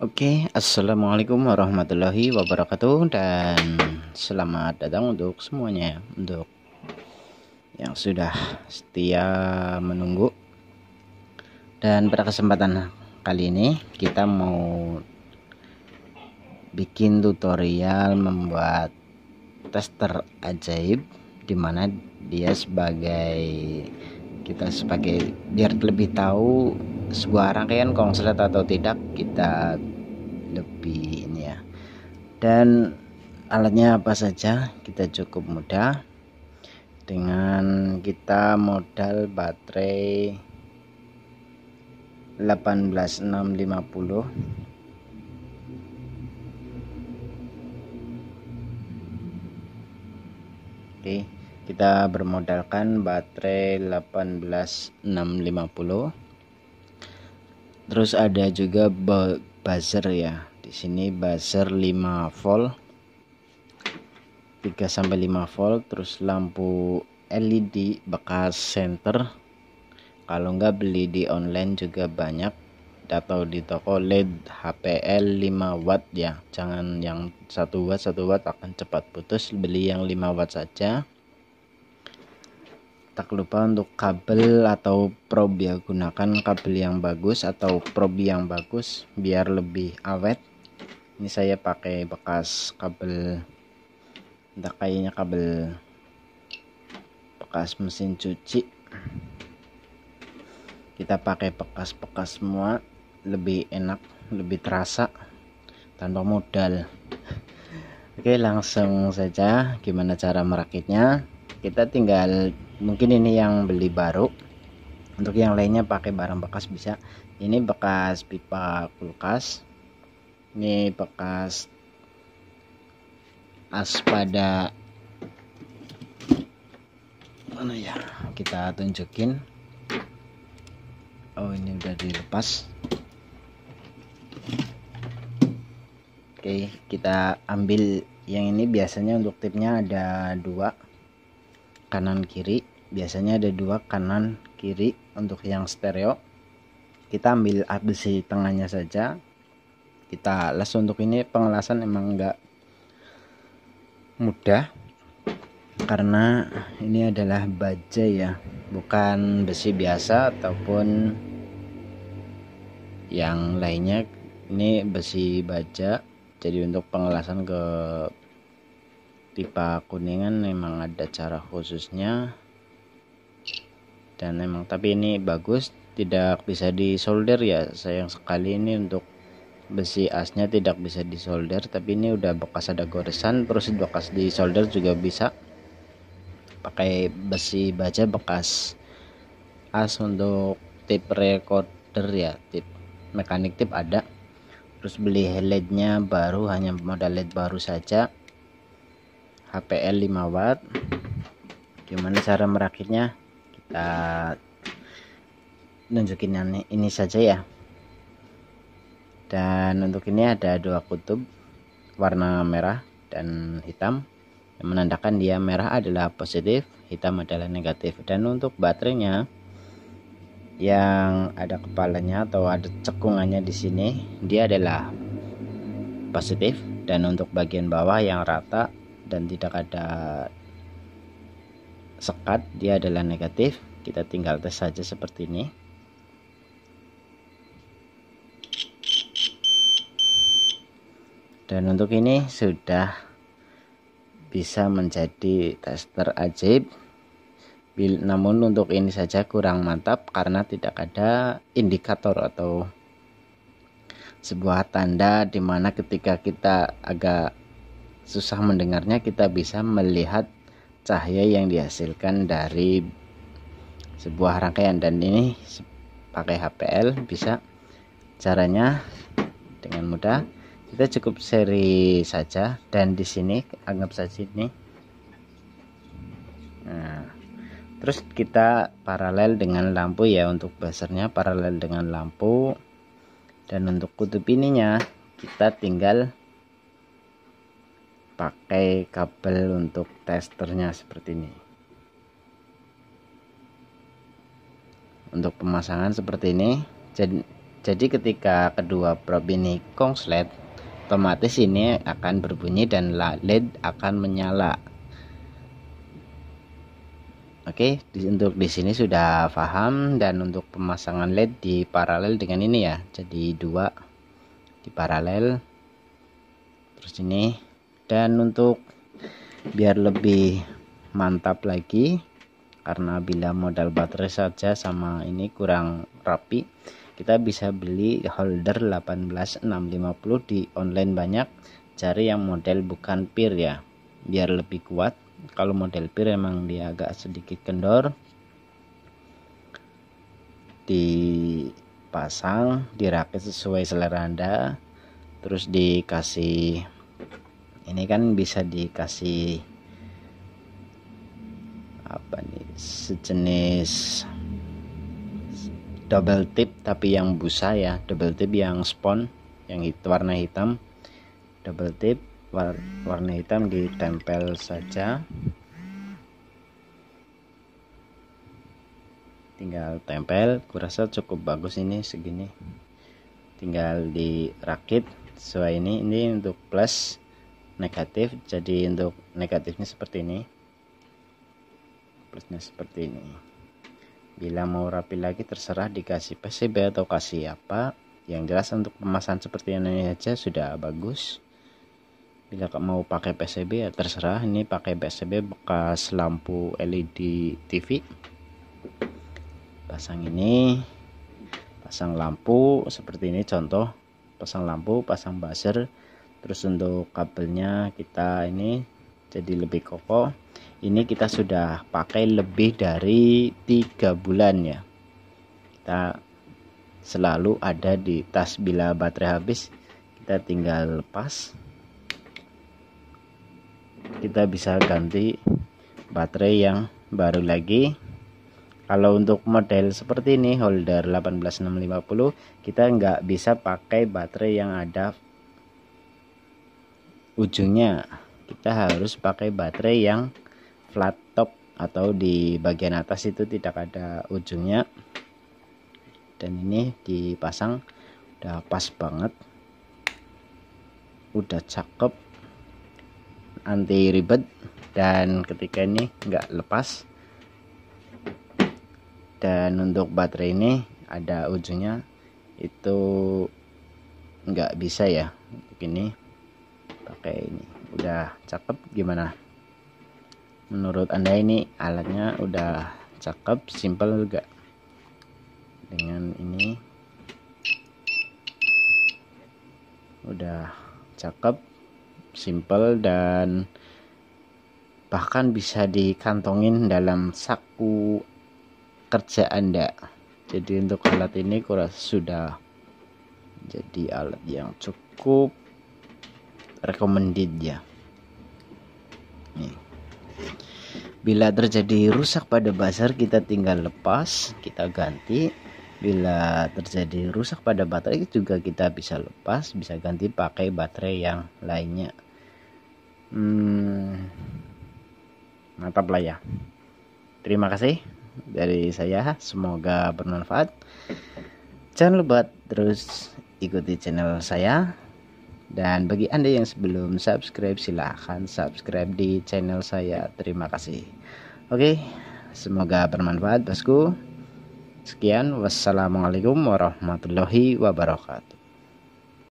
Oke, okay, assalamualaikum warahmatullahi wabarakatuh dan selamat datang untuk semuanya ya, untuk yang sudah setia menunggu. Dan pada kesempatan kali ini kita mau bikin tutorial membuat tester ajaib dimana dia sebagai kita sebagai biar lebih tahu sebuah rangkaian konslet atau tidak kita lebih ini ya dan alatnya apa saja kita cukup mudah dengan kita modal baterai 18650 Oke, kita bermodalkan baterai 18650 terus ada juga buzzer ya di sini buzzer 5 volt 3 sampai 5 volt terus lampu LED bekas center kalau nggak beli di online juga banyak atau di toko LED HPL 5 watt ya jangan yang 1 watt 1 watt akan cepat putus beli yang 5 watt saja tak lupa untuk kabel atau probe ya gunakan kabel yang bagus atau probe yang bagus biar lebih awet ini saya pakai bekas kabel entah kayaknya kabel bekas mesin cuci kita pakai bekas-bekas semua lebih enak lebih terasa tanpa modal oke langsung saja gimana cara merakitnya kita tinggal mungkin ini yang beli baru untuk yang lainnya pakai barang bekas bisa ini bekas pipa kulkas ini bekas aspada mana ya kita tunjukin oh ini udah dilepas oke kita ambil yang ini biasanya untuk tipnya ada dua kanan kiri biasanya ada dua kanan kiri untuk yang stereo kita ambil ABC tengahnya saja kita les untuk ini pengelasan emang enggak mudah karena ini adalah baja ya bukan besi biasa ataupun yang lainnya ini besi baja jadi untuk pengelasan ke pipa kuningan memang ada cara khususnya dan emang tapi ini bagus tidak bisa disolder ya sayang sekali ini untuk besi asnya tidak bisa disolder tapi ini udah bekas ada goresan terus bekas disolder juga bisa pakai besi baja bekas as untuk tip recorder ya tip mekanik tip ada terus beli LED-nya baru hanya modal LED baru saja HPL 5 watt gimana cara merakitnya kita eh, nunjukin yang ini saja ya dan untuk ini ada dua kutub warna merah dan hitam yang menandakan dia merah adalah positif hitam adalah negatif dan untuk baterainya yang ada kepalanya atau ada cekungannya di sini dia adalah positif dan untuk bagian bawah yang rata dan tidak ada sekat dia adalah negatif kita tinggal tes saja seperti ini dan untuk ini sudah bisa menjadi tester ajaib namun untuk ini saja kurang mantap karena tidak ada indikator atau sebuah tanda di mana ketika kita agak susah mendengarnya kita bisa melihat cahaya yang dihasilkan dari sebuah rangkaian dan ini pakai HPL bisa caranya dengan mudah kita cukup seri saja dan di sini anggap saja ini nah, terus kita paralel dengan lampu ya untuk basernya paralel dengan lampu dan untuk kutub ininya kita tinggal pakai kabel untuk testernya seperti ini untuk pemasangan seperti ini jadi, jadi ketika kedua probe ini konslet otomatis ini akan berbunyi dan LED akan menyala Oke, untuk di sini sudah paham dan untuk pemasangan LED di paralel dengan ini ya. Jadi dua di paralel. Terus ini dan untuk biar lebih mantap lagi karena bila modal baterai saja sama ini kurang rapi kita bisa beli holder 18650 di online banyak cari yang model bukan pir ya biar lebih kuat kalau model pir emang dia agak sedikit kendor dipasang dirakit sesuai selera anda terus dikasih ini kan bisa dikasih apa nih sejenis double tip tapi yang busa ya double tip yang spon yang hit, warna hitam double tip warna hitam ditempel saja tinggal tempel kurasa cukup bagus ini segini tinggal dirakit sesuai ini ini untuk plus negatif jadi untuk negatifnya seperti ini plusnya seperti ini bila mau rapi lagi terserah dikasih PCB atau kasih apa yang jelas untuk pemasan seperti ini aja sudah bagus bila mau pakai PCB ya terserah ini pakai PCB bekas lampu LED TV pasang ini pasang lampu seperti ini contoh pasang lampu pasang buzzer terus untuk kabelnya kita ini jadi lebih kokoh ini kita sudah pakai lebih dari tiga bulan ya kita selalu ada di tas bila baterai habis kita tinggal lepas kita bisa ganti baterai yang baru lagi kalau untuk model seperti ini holder 18650 kita nggak bisa pakai baterai yang ada ujungnya kita harus pakai baterai yang flat top atau di bagian atas itu tidak ada ujungnya dan ini dipasang udah pas banget udah cakep anti ribet dan ketika ini enggak lepas dan untuk baterai ini ada ujungnya itu enggak bisa ya begini pakai ini udah cakep gimana menurut anda ini alatnya udah cakep simple juga dengan ini udah cakep simple dan bahkan bisa dikantongin dalam saku kerja anda jadi untuk alat ini kurasa sudah jadi alat yang cukup recommended ya bila terjadi rusak pada buzzer kita tinggal lepas kita ganti bila terjadi rusak pada baterai juga kita bisa lepas bisa ganti pakai baterai yang lainnya hmm, mantap lah ya terima kasih dari saya semoga bermanfaat jangan lupa terus ikuti channel saya dan bagi Anda yang sebelum subscribe, silahkan subscribe di channel saya. Terima kasih. Oke, semoga bermanfaat, bosku. Sekian, wassalamualaikum warahmatullahi wabarakatuh.